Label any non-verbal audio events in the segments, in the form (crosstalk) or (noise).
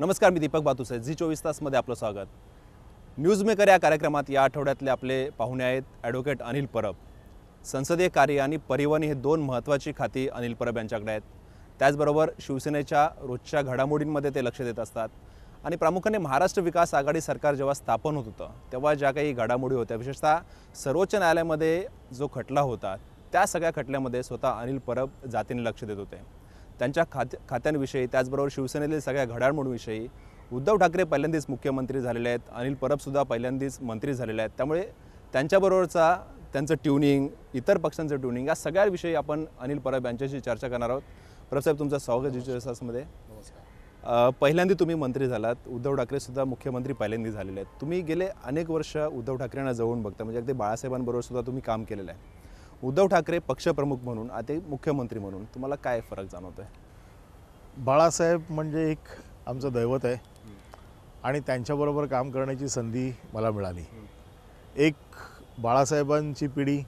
नमस्कार मी दीपक बातुसे झी चोवीस तासमध्ये आपलं स्वागत न्यूजमेकर या कार्यक्रमात या आठवड्यातले आपले पाहुणे आहेत ॲडव्होकेट अनिल परब संसदीय कार्य आणि परिवहन हे दोन महत्त्वाची खाती अनिल परब यांच्याकडे आहेत त्याचबरोबर शिवसेनेच्या रोजच्या घडामोडींमध्ये ते लक्ष देत असतात आणि प्रामुख्याने महाराष्ट्र विकास आघाडी सरकार जेव्हा स्थापन होत होतं तेव्हा ज्या काही घडामोडी होत्या विशेषतः सर्वोच्च न्यायालयामध्ये जो खटला होता त्या सगळ्या खटल्यामध्ये स्वतः अनिल परब जातीने लक्ष देत होते त्यांच्या खात्या खात्यांविषयी त्याचबरोबर शिवसेनेतील सगळ्या घडामोडींविषयी उद्धव ठाकरे पहिल्यांदाच मुख्यमंत्री झालेले आहेत अनिल परबसुद्धा पहिल्यांदाच मंत्री झालेले आहेत त्यामुळे त्यांच्याबरोबरचा त्यांचं ट्युनिंग इतर पक्षांचं ट्युनिंग या सगळ्याविषयी आपण अनिल परब यांच्याशी चर्चा करणार आहोत परबसाहेब तुमचं स्वागत नमस्कार पहिल्यांदा तुम्ही मंत्री झालात उद्धव ठाकरेसुद्धा मुख्यमंत्री पहिल्यांदा झालेले आहेत तुम्ही गेले अनेक वर्ष उद्धव ठाकरेंना जवळून बघता म्हणजे अगदी बाळासाहेबांबरोबर सुद्धा तुम्ही काम केलेलं आहे उद्धव ठाकरे पक्षप्रमुख म्हणून आता मुख्यमंत्री म्हणून तुम्हाला काय फरक जाणवतो आहे बाळासाहेब म्हणजे एक आमचं दैवत आहे आणि त्यांच्याबरोबर काम करण्याची संधी मला मिळाली एक बाळासाहेबांची पिढी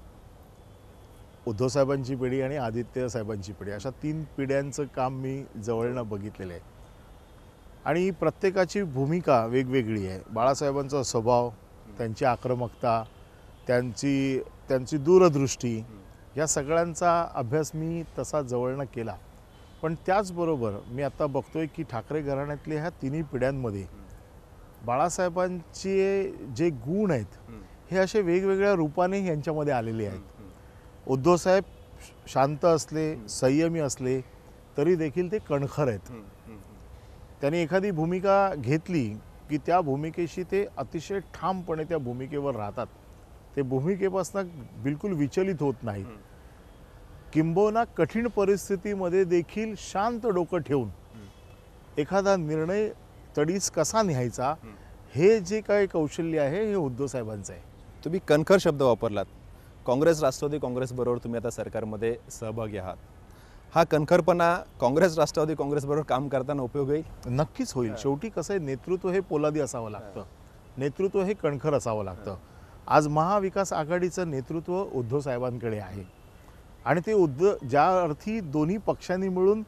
उद्धवसाहेबांची पिढी आणि आदित्य साहेबांची पिढी अशा तीन पिढ्यांचं काम मी जवळनं बघितलेलं आहे आणि प्रत्येकाची भूमिका वेगवेगळी आहे बाळासाहेबांचा स्वभाव त्यांची आक्रमकता त्यांची त्यांची दूरदृष्टी या सगळ्यांचा अभ्यास मी तसा जवळनं केला पण त्याचबरोबर मी आता बघतोय की ठाकरे घराण्यातल्या ह्या तिन्ही पिढ्यांमध्ये बाळासाहेबांचे जे गुण आहेत हे असे वेगवेगळ्या रूपाने यांच्यामध्ये आलेले आहेत उद्धवसाहेब शांत असले संयमी असले तरी देखील ते कणखर आहेत त्यांनी एखादी भूमिका घेतली की त्या भूमिकेशी ते अतिशय ठामपणे त्या भूमिकेवर राहतात ते भूमिकेपासून बिलकुल विचलित होत नाहीत किंबोना कठीण परिस्थितीमध्ये देखील शांत डोकं ठेवून एखादा निर्णय तडीस कसा न्यायचा हे जे काय कौशल्य आहे हे उद्धव साहेबांचं आहे तुम्ही कणखर शब्द वापरलात काँग्रेस राष्ट्रवादी काँग्रेसबरोबर तुम्ही आता सरकारमध्ये सहभागी आहात हा कणखरपणा काँग्रेस राष्ट्रवादी काँग्रेसबरोबर काम करताना उपयोग होईल नक्कीच होईल शेवटी कसं आहे नेतृत्व हे पोलादी असावं लागतं नेतृत्व हे कणखर असावं लागतं आज महाविकास आघाडीचं नेतृत्व उद्धव साहेबांकडे आहे आणि ते उद्धव ज्या अर्थी दोन्ही पक्षांनी मिळून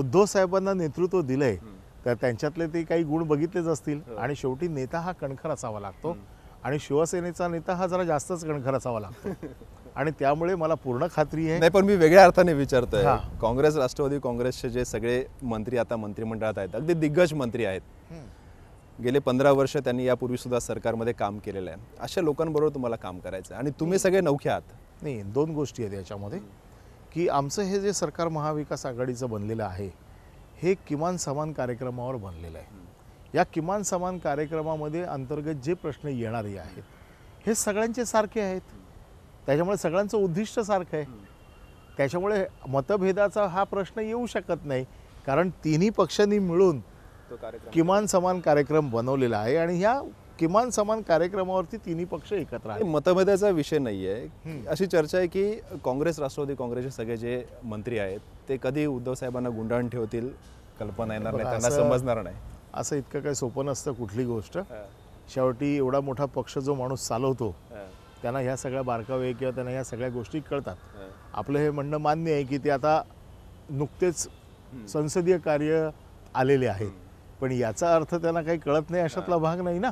उद्धव साहेबांना नेतृत्व दिलंय तर त्यांच्यातले ते काही गुण बघितलेच असतील हो. आणि शेवटी नेता हा कणखर असावा लागतो आणि शिवसेनेचा नेता हा जरा जास्तच कणखर असावा लागतो (laughs) आणि त्यामुळे मला पूर्ण खात्री आहे नाही पण मी वेगळ्या अर्थाने विचारतोय काँग्रेस राष्ट्रवादी काँग्रेसचे जे सगळे मंत्री आता मंत्रिमंडळात आहेत अगदी दिग्गज मंत्री आहेत गेले पंधरा वर्ष त्यांनी यापूर्वीसुद्धा सरकारमध्ये काम केलेलं आहे अशा लोकांबरोबर तुम्हाला काम करायचं आहे आणि तुम्ही सगळे नौखे आहात नाही दोन गोष्टी आहेत याच्यामध्ये की आमचं हे जे सरकार महाविकास आघाडीचं बनलेलं आहे हे किमान समान कार्यक्रमावर बनलेलं आहे या किमान समान कार्यक्रमामध्ये अंतर्गत जे प्रश्न येणारे आहेत हे सगळ्यांचे सारखे आहेत त्याच्यामुळे सगळ्यांचं उद्दिष्ट सारखं आहे त्याच्यामुळे मतभेदाचा हा प्रश्न येऊ शकत नाही कारण तिन्ही पक्षांनी मिळून किमान समान कार्यक्रम बनवलेला आहे आणि ह्या किमान समान कार्यक्रमावरती तिन्ही पक्ष एकत्र आहे मतभेदाचा विषय नाही आहे अशी चर्चा आहे की काँग्रेस राष्ट्रवादी काँग्रेसचे सगळे जे मंत्री आहेत ते कधी उद्धव साहेबांना गुंडाळून ठेवतील कल्पना येणार नाही त्यांना समजणार नाही असं इतकं काही सोपं नसतं कुठली गोष्ट शेवटी एवढा मोठा पक्ष जो माणूस चालवतो त्यांना ह्या सगळ्या बारकावे किंवा त्यांना ह्या सगळ्या गोष्टी कळतात आपलं हे म्हणणं मान्य आहे की ते आता नुकतेच संसदीय कार्य आलेले आहे पण याचा अर्थ त्यांना काही कळत नाही अशातला भाग नाही ना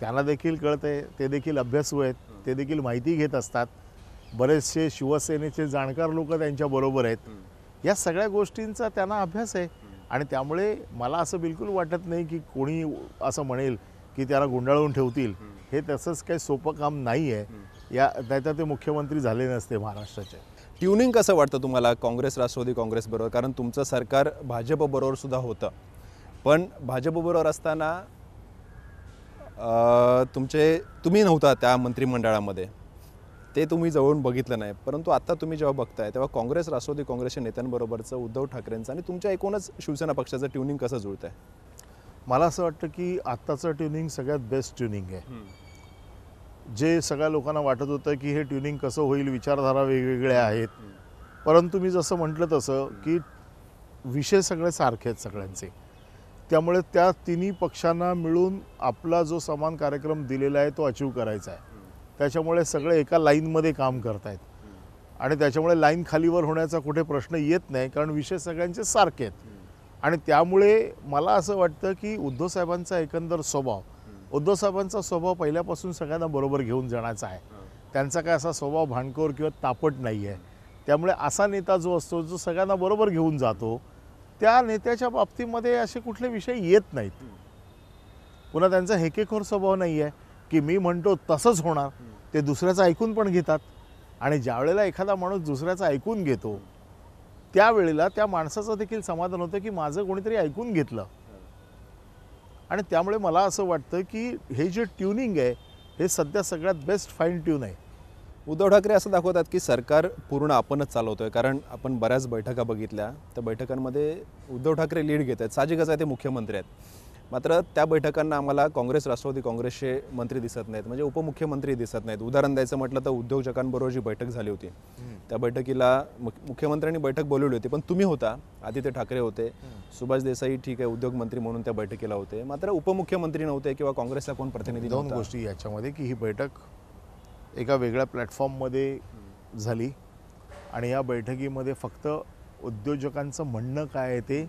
त्यांना देखील कळतंय ते देखील अभ्यासू आहेत ते देखील माहिती घेत असतात बरेचसे शिवसेनेचे जाणकार लोक त्यांच्याबरोबर आहेत या सगळ्या गोष्टींचा त्यांना अभ्यास आहे आणि त्यामुळे मला असं बिलकुल वाटत नाही की कोणी असं म्हणेल की त्याला गुंडाळून ठेवतील हे तसंच काही सोपं काम नाही आहे या त्याच्या ते मुख्यमंत्री झाले नसते महाराष्ट्राचे ट्युनिंग कसं वाटतं तुम्हाला काँग्रेस राष्ट्रवादी काँग्रेसबरोबर कारण तुमचं सरकार भाजपबरोबर सुद्धा होतं पण भाजपबरोबर असताना तुमचे तुम्ही नव्हता त्या मंत्रिमंडळामध्ये ते तुम्ही जवळून बघितलं नाही परंतु आता तुम्ही जेव्हा बघताय तेव्हा काँग्रेस राष्ट्रवादी काँग्रेसच्या नेत्यांबरोबरचं उद्धव ठाकरेंचं आणि तुमच्या एकूणच शिवसेना पक्षाचं ट्युनिंग कसं जुळत आहे मला असं वाटतं की आत्ताचं ट्युनिंग सगळ्यात बेस्ट ट्युनिंग आहे जे सगळ्या लोकांना वाटत होतं की हे ट्युनिंग कसं होईल विचारधारा वेगवेगळ्या आहेत परंतु मी जसं म्हटलं तसं की विषय सगळे सारखे आहेत सगळ्यांचे त्यामुळे त्या तिन्ही पक्षांना मिळून आपला जो समान कार्यक्रम दिलेला आहे तो अचीव करायचा आहे त्याच्यामुळे सगळे एका लाईनमध्ये काम आहेत आणि त्याच्यामुळे लाईन खालीवर होण्याचा कुठे प्रश्न येत नाही कारण विषय सगळ्यांचे सारखे आहेत आणि त्यामुळे मला असं वाटतं की उद्धव साहेबांचा एकंदर स्वभाव उद्धव साहेबांचा स्वभाव पहिल्यापासून सगळ्यांना बरोबर घेऊन जाण्याचा आहे त्यांचा काय असा स्वभाव भांडखोर किंवा तापट नाही आहे त्यामुळे असा नेता जो असतो जो सगळ्यांना बरोबर घेऊन जातो त्या नेत्याच्या बाबतीमध्ये असे कुठले विषय येत नाहीत पुन्हा त्यांचा हेकेखोर स्वभाव नाही आहे की मी म्हणतो तसंच होणार ते दुसऱ्याचं ऐकून पण घेतात आणि ज्यावेळेला एखादा माणूस दुसऱ्याचं ऐकून घेतो त्यावेळेला त्या माणसाचं देखील समाधान होतं की माझं कोणीतरी ऐकून घेतलं आणि त्यामुळे मला असं वाटतं की हे जे ट्युनिंग आहे हे सध्या सगळ्यात बेस्ट फाईन ट्यून आहे उद्धव ठाकरे असं दाखवतात की सरकार पूर्ण आपणच चालवतो आहे कारण आपण बऱ्याच बैठका बघितल्या त्या बैठकांमध्ये उद्धव ठाकरे लीड घेत आहेत साजिकच आहे ते मुख्यमंत्री आहेत मात्र त्या बैठकांना आम्हाला काँग्रेस राष्ट्रवादी काँग्रेसचे मंत्री दिसत नाहीत म्हणजे उपमुख्यमंत्री दिसत नाहीत उदाहरण द्यायचं म्हटलं तर उद्योजकांबरोबर जी बैठक झाली होती त्या बैठकीला मुख्यमंत्र्यांनी बैठक बोलवली होती पण तुम्ही होता आदित्य ठाकरे होते सुभाष देसाई ठीक आहे उद्योगमंत्री म्हणून त्या बैठकीला होते मात्र उपमुख्यमंत्री नव्हते किंवा काँग्रेसला कोण प्रतिनिधी दोन गोष्टी याच्यामध्ये की ही बैठक एका वेगळ्या प्लॅटफॉर्ममध्ये झाली आणि या बैठकीमध्ये फक्त उद्योजकांचं म्हणणं काय आहे ते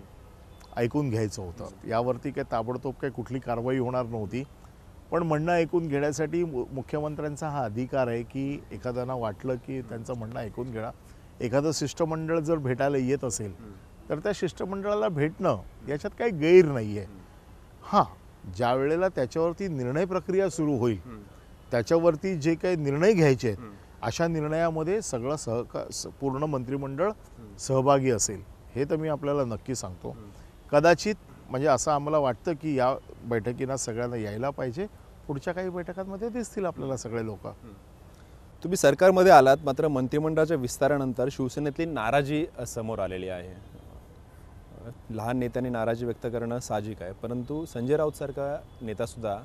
ऐकून घ्यायचं होतं यावरती काय ताबडतोब काही कुठली कारवाई होणार नव्हती पण म्हणणं ऐकून घेण्यासाठी मुख्यमंत्र्यांचा हा अधिकार आहे की एखाद्याना वाटलं की त्यांचं म्हणणं ऐकून घेणं एखादं शिष्टमंडळ जर भेटायला येत असेल तर त्या शिष्टमंडळाला भेटणं याच्यात काही गैर नाही आहे हां ज्या वेळेला त्याच्यावरती निर्णय प्रक्रिया सुरू होईल त्याच्यावरती जे काही निर्णय घ्यायचे आहेत अशा निर्णयामध्ये सगळं सहका पूर्ण मंत्रिमंडळ सहभागी असेल हे तर मी आपल्याला नक्की सांगतो कदाचित म्हणजे असं आम्हाला वाटतं की या बैठकींना सगळ्यांना यायला पाहिजे पुढच्या काही बैठकांमध्ये दिसतील आपल्याला सगळे लोक तुम्ही सरकारमध्ये आलात मात्र मंत्रिमंडळाच्या विस्तारानंतर शिवसेनेतली नाराजी समोर आलेली आहे लहान नेत्यांनी नाराजी व्यक्त करणं साहजिक आहे परंतु संजय राऊत सारखा नेतासुद्धा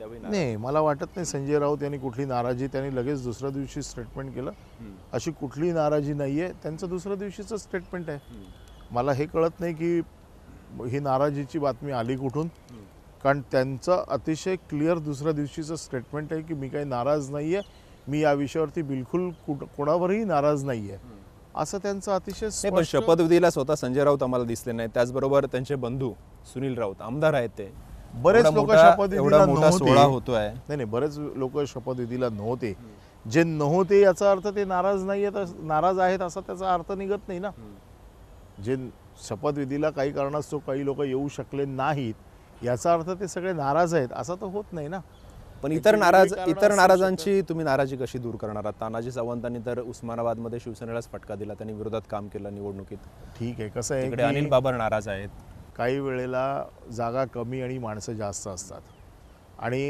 नाही मला वाटत नाही संजय राऊत यांनी कुठली नाराजी त्यांनी लगेच दुसऱ्या दिवशी स्टेटमेंट केलं अशी कुठली नाराजी नाही आहे त्यांचं दुसऱ्या दिवशीचं स्टेटमेंट आहे मला हे कळत नाही की ही नाराजीची बातमी आली कुठून कारण त्यांचं अतिशय क्लिअर दुसऱ्या दिवशीचं स्टेटमेंट आहे की मी काही नाराज नाही आहे मी या विषयावरती बिलकुल कोणावरही नाराज नाही आहे असं त्यांचं अतिशय शपथविधीला स्वतः संजय राऊत आम्हाला दिसले नाही त्याचबरोबर त्यांचे बंधू सुनील राऊत आमदार आहेत ते बरेच लोक शपथविधीला नव्हते होतोय नाही नाही बरेच लोक शपथविधीला नव्हते जे नव्हते याचा अर्थ ते नाराज नाही नाराज आहेत असा त्याचा अर्थ निघत नाही ना जे शपथविधीला काही कारणास्तव काही लोक येऊ शकले नाहीत याचा अर्थ ते सगळे नाराज आहेत असा तर होत नाही ना पण इतर नाराज इतर नाराजांची तुम्ही नाराजी कशी दूर करणार आहात तानाजी सावंतांनी तर उस्मानाबादमध्ये शिवसेनेलाच फटका दिला त्यांनी विरोधात काम केलं निवडणुकीत ठीक आहे कसं आहे अनिल बाबर नाराज आहेत काही वेळेला जागा कमी आणि माणसं जास्त असतात आणि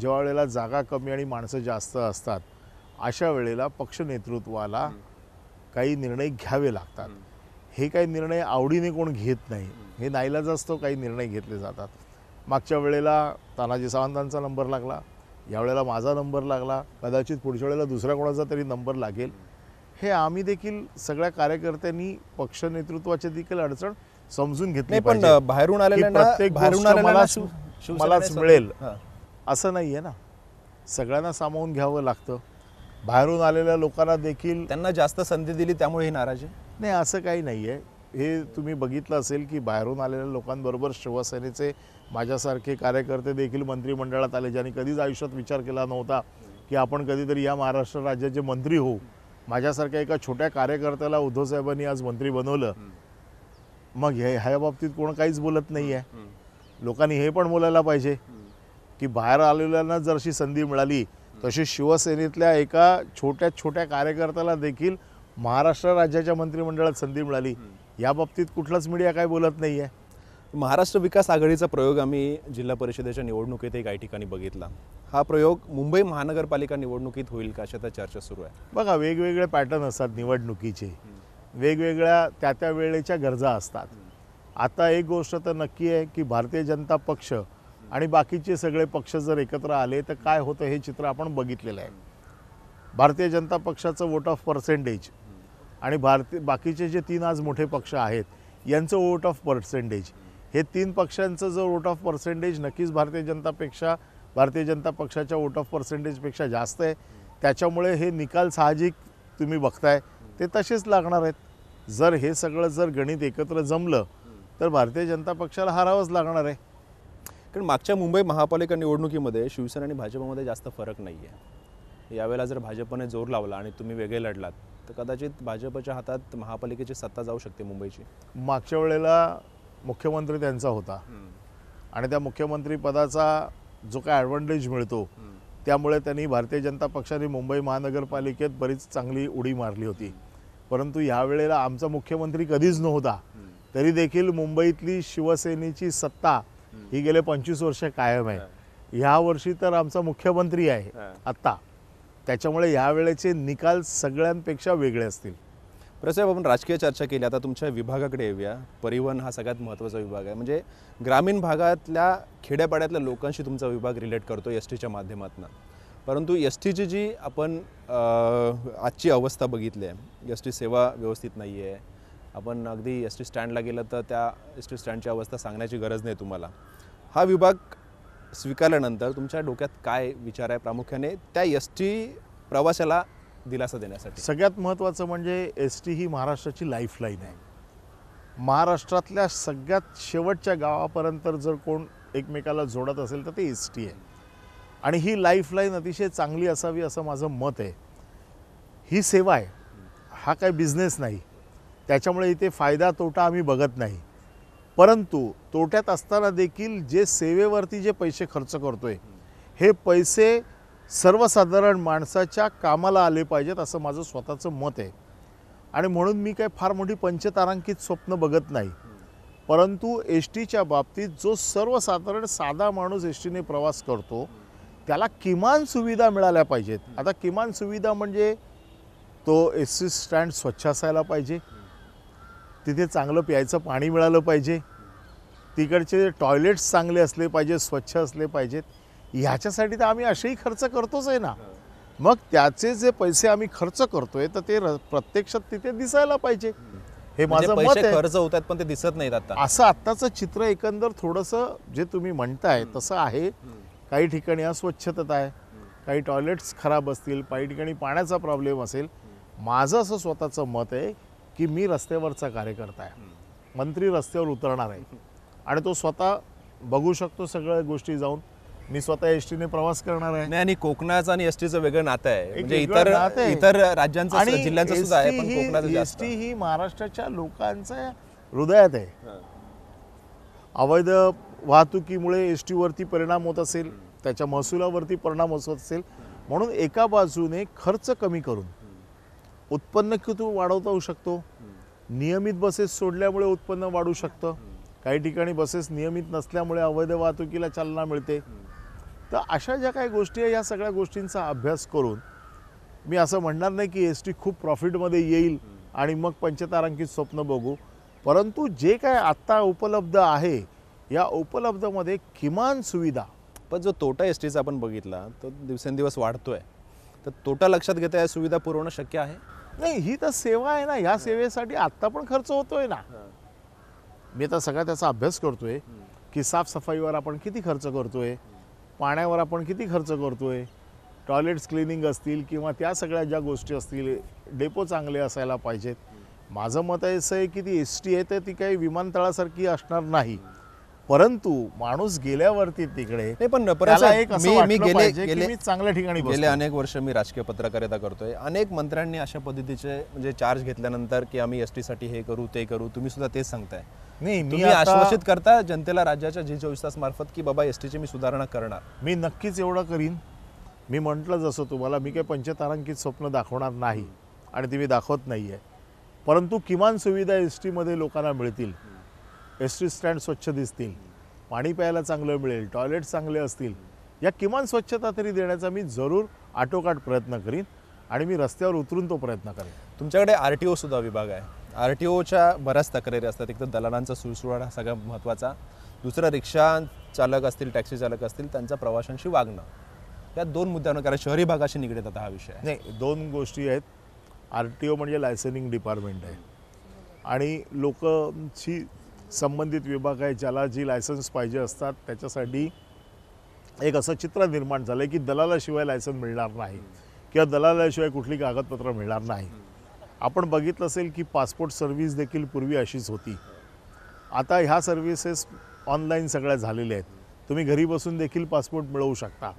ज्या वेळेला जागा कमी आणि माणसं जास्त असतात अशा वेळेला पक्ष नेतृत्वाला काही निर्णय घ्यावे लागतात हे काही निर्णय आवडीने कोण घेत नाही हे नाईलाज असतो काही निर्णय घेतले जातात मागच्या वेळेला तानाजी सावंतांचा नंबर लागला यावेळेला माझा नंबर लागला कदाचित पुढच्या वेळेला दुसऱ्या कोणाचा तरी नंबर लागेल हे आम्ही देखील सगळ्या कार्यकर्त्यांनी पक्ष नेतृत्वाच्या देखील अडचण समजून घेतली पण बाहेरून मलाच- मिळेल असं नाही आहे ना सगळ्यांना सामावून घ्यावं लागतं बाहेरून आलेल्या लोकांना देखील त्यांना जास्त संधी दिली त्यामुळे ही नाराजी नाही असं काही नाही हे तुम्ही बघितलं असेल की बाहेरून आलेल्या लोकांबरोबर शिवसेनेचे माझ्यासारखे कार्यकर्ते देखील मंत्रिमंडळात आले ज्यांनी कधीच आयुष्यात विचार केला नव्हता की आपण कधीतरी या महाराष्ट्र राज्याचे मंत्री होऊ माझ्यासारख्या एका छोट्या कार्यकर्त्याला उद्धवसाहेबांनी आज मंत्री बनवलं मग हे ह्या बाबतीत कोण काहीच बोलत नाही आहे लोकांनी हे पण बोलायला पाहिजे की बाहेर आलेल्यांना जरशी संधी मिळाली तशी शिवसेनेतल्या एका छोट्या छोट्या कार्यकर्त्याला देखील महाराष्ट्र राज्याच्या मंत्रिमंडळात संधी मिळाली या बाबतीत कुठलाच मीडिया काय बोलत नाही आहे महाराष्ट्र विकास आघाडीचा प्रयोग आम्ही जिल्हा परिषदेच्या निवडणुकीतही काही ठिकाणी बघितला हा प्रयोग मुंबई महानगरपालिका निवडणुकीत होईल का अशा चर्चा सुरू आहे बघा वेगवेगळे पॅटर्न असतात निवडणुकीचे वेगवेगळ्या त्या त्या वेळेच्या गरजा असतात आता एक गोष्ट तर नक्की आहे की भारतीय जनता पक्ष आणि बाकीचे सगळे पक्ष जर एकत्र आले तर काय होतं हे चित्र आपण बघितलेलं आहे भारतीय जनता पक्षाचं वोट ऑफ पर्सेंटेज आणि भारती बाकीचे जे तीन आज मोठे पक्ष आहेत यांचं वोट ऑफ पर्सेंटेज हे तीन पक्षांचं जर वोट ऑफ पर्सेंटेज नक्कीच भारतीय जनतापेक्षा भारतीय जनता पक्षाच्या वोट ऑफ पर्सेंटेजपेक्षा जास्त आहे त्याच्यामुळे हे निकाल साहजिक तुम्ही बघताय ते तसेच लागणार आहेत जर हे सगळं जर गणित एकत्र जमलं तर भारतीय जनता पक्षाला हारावंच लागणार आहे कारण मागच्या मुंबई महापालिका निवडणुकीमध्ये शिवसेना आणि भाजपमध्ये जास्त फरक नाही आहे यावेळेला जर भाजपने जोर लावला आणि तुम्ही वेगळे लढलात तर कदाचित भाजपच्या हातात महापालिकेची सत्ता जाऊ शकते मुंबईची मागच्या वेळेला मुख्यमंत्री त्यांचा होता आणि त्या मुख्यमंत्रीपदाचा जो काय ॲडव्हान्टेज मिळतो त्यामुळे त्यांनी भारतीय जनता पक्षाने मुंबई महानगरपालिकेत बरीच चांगली उडी मारली होती परंतु यावेळेला आमचा मुख्यमंत्री कधीच नव्हता तरी देखील मुंबईतली शिवसेनेची सत्ता ही गेले पंचवीस वर्ष कायम आहे ह्या वर्षी तर आमचा मुख्यमंत्री आहे आत्ता त्याच्यामुळे यावेळेचे निकाल सगळ्यांपेक्षा वेगळे असतील प्रसाहेब आपण राजकीय चर्चा केली आता तुमच्या विभागाकडे येऊया परिवहन हा सगळ्यात महत्त्वाचा विभाग आहे म्हणजे ग्रामीण भागातल्या खेड्यापाड्यातल्या लोकांशी तुमचा विभाग रिलेट करतो एस टीच्या माध्यमातून परंतु एस टीची जी आपण आजची अवस्था बघितली आहे एस टी सेवा व्यवस्थित नाही आहे आपण अगदी एस टी स्टँडला गेलं तर त्या एस टी स्टँडची अवस्था सांगण्याची गरज नाही तुम्हाला हा विभाग स्वीकारल्यानंतर तुमच्या डोक्यात काय विचार आहे प्रामुख्याने त्या एस टी प्रवाशाला दिलासा देण्यासाठी सगळ्यात महत्त्वाचं म्हणजे एस टी ही महाराष्ट्राची लाईफलाईन आहे महाराष्ट्रातल्या सगळ्यात शेवटच्या गावापर्यंत जर कोण एकमेकाला जोडत असेल तर ते एस टी आहे आणि ही लाईफलाईन अतिशय चांगली असावी असं माझं मत आहे ही सेवा आहे हा काय बिझनेस नाही त्याच्यामुळे इथे फायदा तोटा आम्ही बघत नाही परंतु तोट्यात असताना देखील जे सेवेवरती जे पैसे खर्च करतोय हे पैसे सर्वसाधारण माणसाच्या कामाला आले पाहिजेत असं माझं स्वतःचं मत आहे आणि म्हणून मी काय फार मोठी पंचतारांकित स्वप्न बघत नाही परंतु एस टीच्या बाबतीत जो सर्वसाधारण साधा माणूस एस टीने प्रवास करतो त्याला किमान सुविधा मिळाल्या पाहिजेत आता किमान सुविधा म्हणजे तो एस सी स्टँड स्वच्छ असायला पाहिजे तिथे चांगलं प्यायचं पाणी मिळालं पाहिजे तिकडचे टॉयलेट्स चांगले असले पाहिजे स्वच्छ असले पाहिजेत ह्याच्यासाठी तर आम्ही असेही खर्च करतोच आहे ना मग त्याचे जे पैसे आम्ही खर्च करतोय तर ते प्रत्यक्षात तिथे दिसायला पाहिजे हे म्हणजे माझं मत आहे खर्च आहेत पण ते दिसत नाहीत आता असं आत्ताचं चित्र एकंदर थोडंसं जे तुम्ही म्हणताय तसं आहे काही ठिकाणी अस्वच्छता आहे काही टॉयलेट्स खराब असतील काही ठिकाणी पाण्याचा प्रॉब्लेम असेल माझं असं स्वतःचं मत आहे की मी रस्त्यावरचा कार्यकर्ता आहे मंत्री रस्त्यावर उतरणार आहे आणि तो स्वतः बघू शकतो सगळ्या गोष्टी जाऊन मी स्वतः एस टीने प्रवास करणार आहे आणि कोकणाचं आणि एस टीचं वेगळं नातं आहे म्हणजे इतर इतर राज्यांचं आणि जिल्ह्यांचं सुद्धा आहे पण कोकणाचं एस टी ही महाराष्ट्राच्या लोकांच्या हृदयात आहे अवैध वाहतुकीमुळे एस टीवरती परिणाम होत असेल त्याच्या महसुलावरती परिणाम होत असेल म्हणून एका बाजूने खर्च कमी करून उत्पन्न किती वाढवता होऊ शकतो नियमित बसेस सोडल्यामुळे उत्पन्न वाढू शकतं काही ठिकाणी बसेस नियमित नसल्यामुळे अवैध वाहतुकीला चालना मिळते तर अशा ज्या काही गोष्टी आहे या सगळ्या गोष्टींचा अभ्यास करून मी असं म्हणणार नाही की एस टी खूप प्रॉफिटमध्ये येईल आणि मग पंचतारांकित स्वप्न बघू परंतु जे काय आत्ता उपलब्ध आहे या उपलब्धमध्ये किमान सुविधा पण जो तोटा एस टीचा आपण बघितला तो दिवसेंदिवस वाढतोय तर तोटा लक्षात घेता या सुविधा पुरवणं शक्य आहे नाही ही तर सेवा आहे ना ह्या सेवेसाठी आत्ता पण खर्च होतोय ना मी तर सगळा त्याचा अभ्यास करतोय की साफसफाईवर आपण किती खर्च करतोय पाण्यावर आपण किती खर्च करतोय टॉयलेट्स क्लिनिंग असतील किंवा त्या सगळ्या ज्या गोष्टी असतील डेपो चांगले असायला पाहिजेत माझं मत असं आहे की ती एस टी आहे तर ती काही विमानतळासारखी असणार नाही परंतु माणूस गेल्यावरती तिकडे नाही पण एक मी मी गेले गेले चांगल्या ठिकाणी गेले अनेक वर्ष मी राजकीय पत्रकारिता करतोय अनेक मंत्र्यांनी अशा पद्धतीचे म्हणजे चार्ज घेतल्यानंतर की आम्ही एस साठी हे करू ते करू तुम्ही सुद्धा तेच सांगताय नाही मी तुम्ही आश्वासित करता जनतेला राज्याच्या जी चोवीस तास मार्फत की बाबा एस ची मी सुधारणा करणार मी नक्कीच एवढं करीन मी म्हटलं जसं तुम्हाला मी काही पंचतारांकित स्वप्न दाखवणार नाही आणि ती मी दाखवत नाही आहे परंतु किमान सुविधा एस टीमध्ये लोकांना मिळतील एस टी स्टँड स्वच्छ दिसतील पाणी प्यायला चांगलं मिळेल टॉयलेट चांगले असतील या किमान स्वच्छता तरी देण्याचा मी जरूर आटोकाट प्रयत्न करीन आणि मी रस्त्यावर उतरून तो प्रयत्न करेन तुमच्याकडे आर टी ओसुद्धा विभाग आहे आर टी ओच्या बऱ्याच तक्रारी असतात एक तर दलालांचा सुळसुळा हा सगळ्यात महत्त्वाचा दुसरा रिक्षा चालक असतील टॅक्सी चालक असतील त्यांचा प्रवाशांशी वागणं या दोन मुद्द्यांवर कारण शहरी भागाशी निगडीत आता हा विषय नाही दोन गोष्टी आहेत आर टी ओ म्हणजे लायसनिंग डिपार्टमेंट आहे आणि लोकांची संबंधित विभाग आहे ज्याला जी लायसन्स पाहिजे असतात त्याच्यासाठी एक असं चित्र निर्माण झालं आहे की दलालाशिवाय लायसन्स मिळणार नाही किंवा दलालाशिवाय कुठली कागदपत्र मिळणार नाही आपण बघितलं असेल की पासपोर्ट सर्व्हिस देखील पूर्वी अशीच होती आता ह्या सर्व्हिसेस ऑनलाईन सगळ्या झालेल्या आहेत तुम्ही घरी बसून देखील पासपोर्ट मिळवू शकता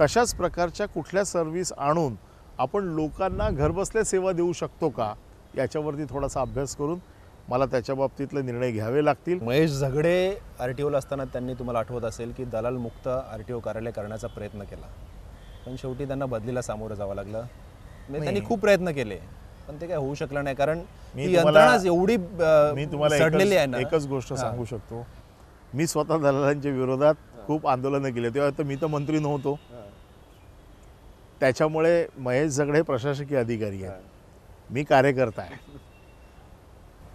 तशाच प्रकारच्या कुठल्या सर्व्हिस आणून आपण लोकांना घरबसल्या सेवा देऊ शकतो का याच्यावरती थोडासा अभ्यास करून मला त्याच्या बाबतीतले निर्णय घ्यावे लागतील महेश झगडे आर टी ओला असताना त्यांनी तुम्हाला आठवत असेल की दलाल मुक्त आर टी ओ कार्यालय करण्याचा प्रयत्न केला पण शेवटी त्यांना बदलीला सामोरं जावं लागलं म्हणजे त्यांनी खूप प्रयत्न केले पण ते काय होऊ शकलं नाही कारण मी एवढी मी तुम्हाला एकच गोष्ट सांगू शकतो मी स्वतः दलालांच्या विरोधात खूप आंदोलनं केले तेव्हा तर मी तर मंत्री नव्हतो त्याच्यामुळे महेश झगडे प्रशासकीय अधिकारी आहे मी कार्यकर्ता आहे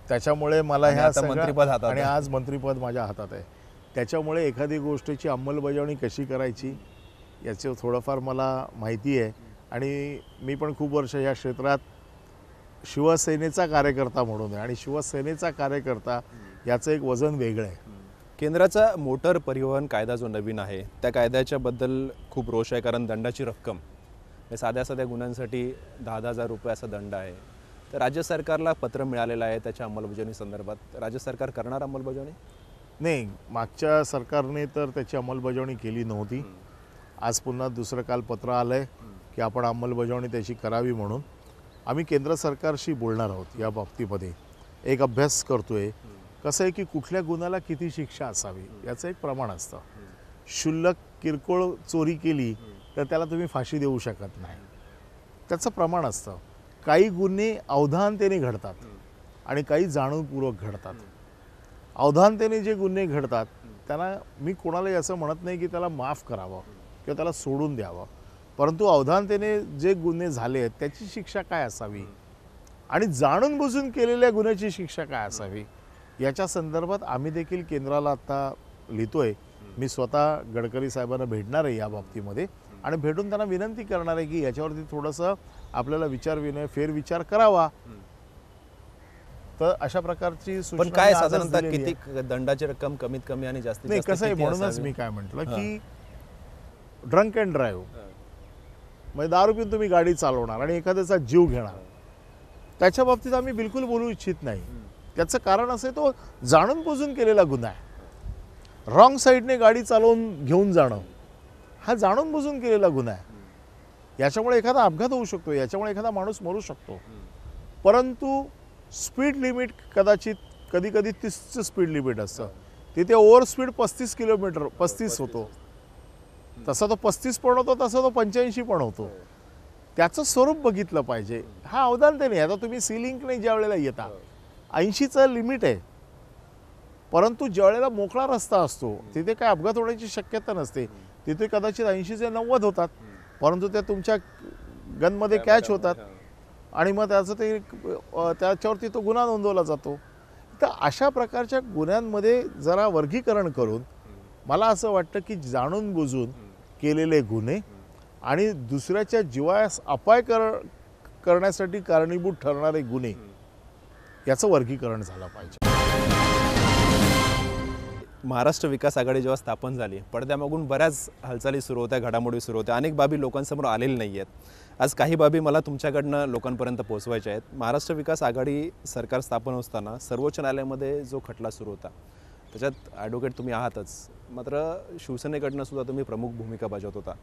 त्याच्यामुळे मला ह्या मंत्रीपद हातात आणि आज मंत्रीपद माझ्या हातात आहे त्याच्यामुळे एखादी गोष्टीची अंमलबजावणी कशी करायची याचं थोडंफार मला माहिती आहे आणि मी पण खूप वर्ष या क्षेत्रात शिवसेनेचा कार्यकर्ता म्हणून आहे आणि शिवसेनेचा कार्यकर्ता याचं एक वजन वेगळं आहे केंद्राचा मोटर परिवहन कायदा जो नवीन आहे त्या कायद्याच्याबद्दल खूप रोष आहे कारण दंडाची रक्कम साध्या साध्या गुन्ह्यांसाठी दहा दहा हजार रुपये असा दंड आहे तर राज्य सरकारला पत्र मिळालेलं आहे त्याच्या अंमलबजावणी संदर्भात राज्य सरकार करणार अंमलबजावणी नाही मागच्या सरकारने तर त्याची अंमलबजावणी केली नव्हती आज पुन्हा दुसरं काल पत्र आलं आहे की आपण अंमलबजावणी त्याची करावी म्हणून आम्ही केंद्र सरकारशी बोलणार आहोत या बाबतीमध्ये एक अभ्यास करतोय कसं आहे की कुठल्या गुन्ह्याला किती शिक्षा असावी याचं एक प्रमाण असतं शुल्लक किरकोळ चोरी केली तर त्याला तुम्ही फाशी देऊ शकत नाही त्याचं प्रमाण असतं काही गुन्हे अवधानतेने घडतात आणि काही जाणूनपूर्वक घडतात अवधानतेने जे गुन्हे घडतात त्यांना मी कोणालाही असं म्हणत नाही की त्याला माफ करावं किंवा त्याला सोडून द्यावं परंतु अवधानतेने जे गुन्हे झाले आहेत त्याची शिक्षा काय असावी आणि जाणून बुजून केलेल्या गुन्ह्याची शिक्षा काय असावी याच्या संदर्भात आम्ही देखील केंद्राला आत्ता लिहितो आहे मी स्वतः गडकरी साहेबांना भेटणार आहे या बाबतीमध्ये आणि भेटून त्यांना विनंती करणार आहे की याच्यावरती थोडंसं आपल्याला विचार विनय फेरविचार करावा तर अशा प्रकारची पण काय साधारणतः किती दंडाची रक्कम कमीत कमी आणि जास्त नाही कसं आहे म्हणूनच मी काय म्हंटल की ड्रंक अँड ड्राईव्ह म्हणजे दारू पिऊन तुम्ही गाडी चालवणार आणि एखाद्याचा जीव घेणार त्याच्या बाबतीत आम्ही बिलकुल बोलू इच्छित नाही त्याचं कारण असं तो जाणून बुजून केलेला गुन्हा आहे रॉंग साईडने गाडी चालवून घेऊन जाणं हा जाणून बुजून केलेला गुन्हा आहे याच्यामुळे एखादा अपघात होऊ शकतो याच्यामुळे एखादा माणूस मरू शकतो परंतु स्पीड लिमिट कदाचित कधी कधी तीसचं स्पीड लिमिट असतं तिथे ओव्हर स्पीड पस्तीस किलोमीटर पस्तीस होतो तसा तो पस्तीस पण होतो तसा तो पंच्याऐंशी पण होतो हो. त्याचं स्वरूप बघितलं पाहिजे हा अवदान ते नाही आता तुम्ही सिलिंक नाही ज्या वेळेला येता हो. ऐंशीचं लिमिट आहे परंतु ज्यावेळेला मोकळा रस्ता असतो तिथे काय अपघात होण्याची शक्यता नसते तिथे कदाचित ऐंशीचे नव्वद होतात परंतु त्या तुमच्या गनमध्ये कॅच होतात आणि मग त्याचं ते त्याच्यावरती तो गुन्हा नोंदवला जातो तर अशा प्रकारच्या गुन्ह्यांमध्ये जरा वर्गीकरण करून मला असं वाटतं की जाणून बुजून केलेले गुन्हे आणि दुसऱ्याच्या जीवास अपाय कर करण्यासाठी कारणीभूत ठरणारे गुन्हे याचं वर्गीकरण झालं पाहिजे महाराष्ट्र विकास आघाडी जेव्हा स्थापन झाली पडद्यामागून बऱ्याच हालचाली सुरू होत्या घडामोडी सुरू होत्या अनेक बाबी लोकांसमोर आलेली नाही आहेत आज काही बाबी मला तुमच्याकडनं लोकांपर्यंत पोहोचवायच्या आहेत महाराष्ट्र विकास आघाडी सरकार स्थापन असताना सर्वोच्च न्यायालयामध्ये जो खटला सुरू होता त्याच्यात ॲडव्होकेट तुम्ही आहातच मात्र शिवसेनेकडनं सुद्धा तुम्ही प्रमुख भूमिका बजावत होता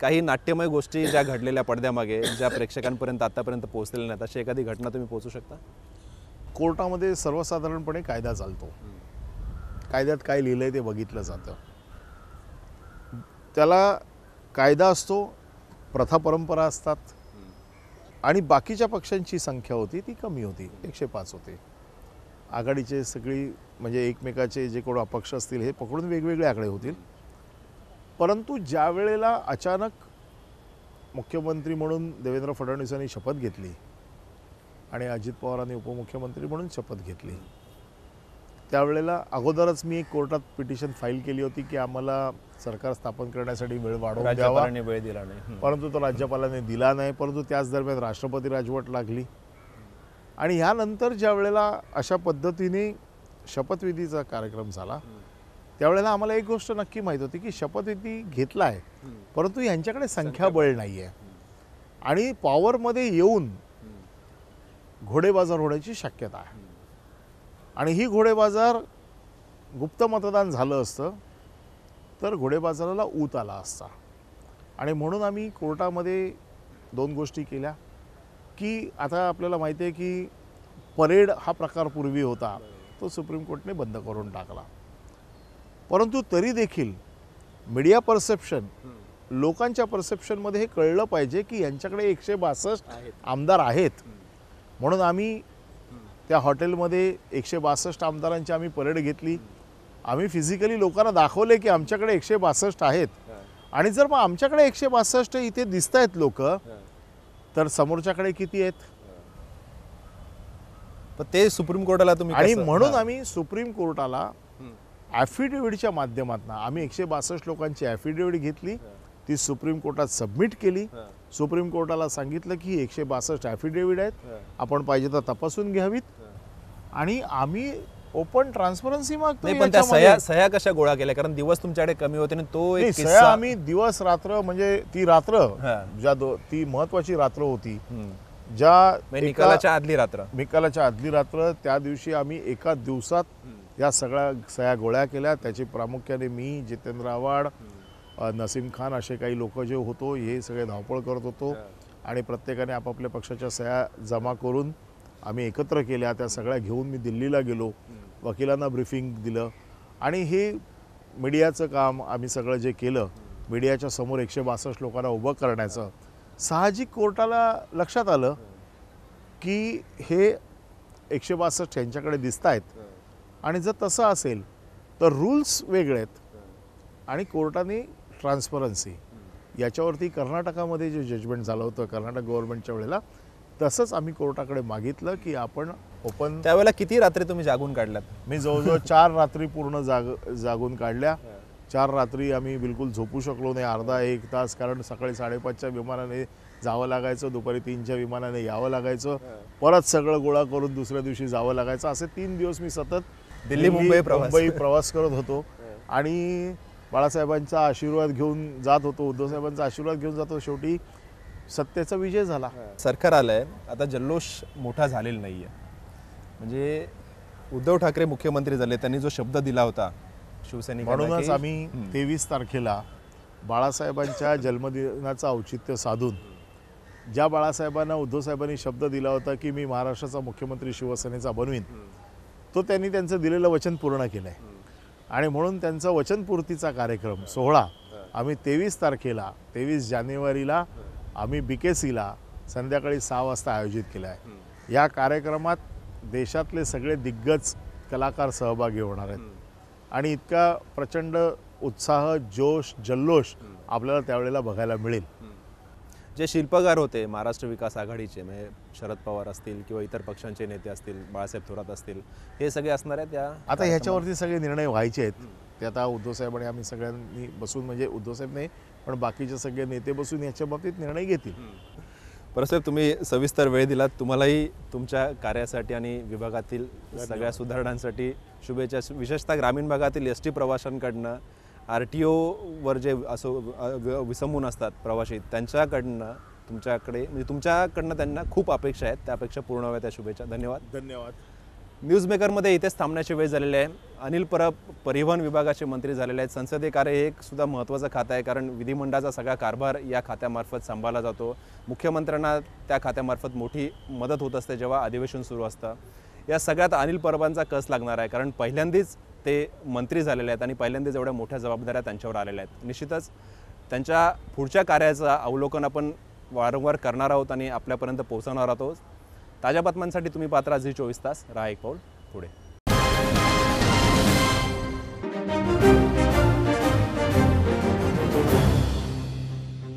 काही नाट्यमय गोष्टी ज्या घडलेल्या पडद्यामागे ज्या प्रेक्षकांपर्यंत आतापर्यंत पोहोचलेल्या नाहीत अशी एखादी घटना तुम्ही पोहोचू शकता कोर्टामध्ये सर्वसाधारणपणे कायदा चालतो कायद्यात काय लिहिलं आहे ते बघितलं जातं त्याला कायदा असतो प्रथा परंपरा असतात आणि बाकीच्या पक्षांची संख्या होती ती कमी होती एकशे पाच होते आघाडीचे सगळी म्हणजे एकमेकाचे जे कोण अपक्ष असतील हे पकडून वेगवेगळे आकडे होतील परंतु ज्या वेळेला अचानक मुख्यमंत्री म्हणून देवेंद्र फडणवीसांनी शपथ घेतली आणि अजित पवारांनी उपमुख्यमंत्री म्हणून शपथ घेतली त्यावेळेला अगोदरच मी कोर्टात पिटिशन फाईल केली होती की आम्हाला सरकार स्थापन करण्यासाठी वेळ वाढवून द्यावा वेळ दिला नाही परंतु तो राज्यपालाने दिला नाही परंतु त्याच दरम्यान राष्ट्रपती राजवट लागली आणि ह्यानंतर ज्या वेळेला अशा पद्धतीने शपथविधीचा कार्यक्रम झाला त्यावेळेला आम्हाला एक गोष्ट नक्की माहीत होती की शपथविधी घेतला आहे परंतु यांच्याकडे संख्याबळ नाही आहे आणि पॉवरमध्ये येऊन घोडेबाजार होण्याची शक्यता आहे आणि ही घोडेबाजार गुप्त मतदान झालं असतं तर घोडेबाजाराला ऊत आला असता आणि म्हणून आम्ही कोर्टामध्ये दोन गोष्टी केल्या की आता आपल्याला माहिती आहे की परेड हा प्रकार पूर्वी होता तो सुप्रीम कोर्टने बंद करून टाकला परंतु तरी देखील मीडिया परसेप्शन लोकांच्या परसेप्शनमध्ये हे कळलं पाहिजे की यांच्याकडे एकशे बासष्ट आमदार आहेत म्हणून आम्ही त्या हॉटेलमध्ये एकशे बासष्ट आमदारांची आम्ही परेड घेतली आम्ही फिजिकली लोकांना दाखवले की आमच्याकडे एकशे बासष्ट आहेत आणि जर मग आमच्याकडे एकशे बासष्ट इथे दिसत आहेत लोक तर समोरच्याकडे किती आहेत ते सुप्रीम कोर्टाला तुम्ही आणि म्हणून आम्ही सुप्रीम कोर्टाला ॲफिडेव्हिटच्या माध्यमातून आम्ही एकशे बासष्ट लोकांची एफिडेव्हिट घेतली ती सुप्रीम कोर्टात सबमिट केली सुप्रीम कोर्टाला सांगितलं की एकशे बासष्ट ॲफिडेव्हिट आहेत आपण पाहिजे तर तपासून घ्यावीत आणि आम्ही ओपन ट्रान्सपरन्सी मागतो पण त्या सह्या सह्या कशा गोळा केल्या कारण दिवस तुमच्याकडे कमी होते आणि तो एक सह्या आम्ही दिवस रात्र म्हणजे ती रात्र ज्या ती महत्वाची रात्र होती ज्या म्हणजे निकालाच्या आदली रात्र निकालाच्या आदली रात्र त्या दिवशी आम्ही एका दिवसात या सगळ्या सह्या गोळ्या केल्या त्याची प्रामुख्याने मी जितेंद्र आव्हाड नसीम खान असे काही लोक जे होतो हे सगळे धावपळ करत होतो आणि प्रत्येकाने आपापल्या पक्षाच्या सह्या जमा करून आम्ही एकत्र केल्या त्या सगळ्या घेऊन मी दिल्लीला गेलो hmm. वकिलांना ब्रीफिंग दिलं आणि हे मीडियाचं काम आम्ही सगळं जे केलं hmm. मीडियाच्या समोर एकशे बासष्ट लोकांना उभं करण्याचं साहजिक कोर्टाला लक्षात आलं की हे एकशे बासष्ट यांच्याकडे दिसत आहेत आणि जर तसं असेल तर रूल्स वेगळे आहेत आणि कोर्टाने ट्रान्सपरन्सी याच्यावरती कर्नाटकामध्ये जे जजमेंट झालं होतं कर्नाटक गव्हर्नमेंटच्या वेळेला तसंच आम्ही कोर्टाकडे मागितलं की आपण ओपन त्यावेळेला किती रात्री तुम्ही जागून काढल्यात मी जवळजवळ चार रात्री पूर्ण जाग जागून काढल्या चार रात्री आम्ही बिलकुल झोपू शकलो नाही अर्धा एक तास कारण सकाळी साडेपाचच्या विमानाने जावं लागायचं दुपारी तीनच्या विमानाने यावं लागायचं परत सगळं गोळा करून दुसऱ्या दिवशी जावं लागायचं असे तीन दिवस मी सतत दिल्ली मुंबई मुंबई प्रवास करत होतो आणि बाळासाहेबांचा आशीर्वाद घेऊन जात होतो उद्धवसाहेबांचा आशीर्वाद घेऊन जातो शेवटी सत्तेचा विजय झाला सरकार आलंय आता जल्लोष मोठा झालेला नाही आहे म्हणजे उद्धव ठाकरे मुख्यमंत्री झाले त्यांनी जो शब्द दिला होता शिवसैनिक म्हणूनच आम्ही तेवीस तारखेला बाळासाहेबांच्या जन्मदिनाचं औचित्य साधून ज्या बाळासाहेबांना उद्धवसाहेबांनी शब्द दिला होता की मी महाराष्ट्राचा मुख्यमंत्री शिवसेनेचा बनवीन तो त्यांनी त्यांचं दिलेलं वचन पूर्ण केलं आणि म्हणून त्यांचा वचनपूर्तीचा कार्यक्रम सोहळा आम्ही तेवीस तारखेला तेवीस जानेवारीला आम्ही बी के सीला संध्याकाळी सहा वाजता आयोजित केला आहे या कार्यक्रमात देशातले सगळे दिग्गज कलाकार सहभागी होणार आहेत आणि इतका प्रचंड उत्साह जोश जल्लोष आपल्याला त्यावेळेला बघायला मिळेल जे शिल्पकार होते महाराष्ट्र विकास आघाडीचे म्हणजे शरद पवार असतील किंवा इतर पक्षांचे नेते असतील बाळासाहेब थोरात असतील हे सगळे असणार आहेत त्या आता ह्याच्यावरती सगळे निर्णय व्हायचे आहेत ते आता उद्धवसाहेब आणि आम्ही सगळ्यांनी बसून म्हणजे उद्धवसाहेब नाही पण बाकीचे सगळे नेते बसून याच्या बाबतीत निर्णय घेतील परसाहेब तुम्ही सविस्तर वेळ दिलात तुम्हालाही तुमच्या कार्यासाठी आणि विभागातील सगळ्या सुधारणांसाठी शुभेच्छा विशेषतः ग्रामीण भागातील एस टी प्रवाशांकडनं आर टी ओवर जे असो विसंबून असतात प्रवाशी त्यांच्याकडनं तुमच्याकडे म्हणजे तुमच्याकडनं त्यांना खूप अपेक्षा आहेत त्या अपेक्षा पूर्ण व्हाव्या त्या शुभेच्छा धन्यवाद धन्यवाद न्यूजमेकरमध्ये इथेच थांबण्याची वेळ झालेली आहे अनिल परब परिवहन विभागाचे मंत्री झालेले आहेत संसदीय कार्य हे एक सुद्धा महत्त्वाचं खातं आहे कारण विधिमंडळाचा सगळा कारभार या खात्यामार्फत सांभाळला जातो मुख्यमंत्र्यांना त्या खात्यामार्फत मोठी मदत होत असते जेव्हा अधिवेशन सुरू असतं या सगळ्यात अनिल परबांचा कस लागणार आहे कारण पहिल्यांदीच ते मंत्री झालेले आहेत आणि पहिल्यांदा जेवढ्या मोठ्या जबाबदाऱ्या त्यांच्यावर आलेल्या आहेत निश्चितच त्यांच्या पुढच्या कार्याचं अवलोकन आपण वारंवार करणार आहोत आणि आपल्यापर्यंत पोहोचवणार आहोत ताज्या बातम्यांसाठी तुम्ही पात्र आजही चोवीस तास राहा एक पाऊल पुढे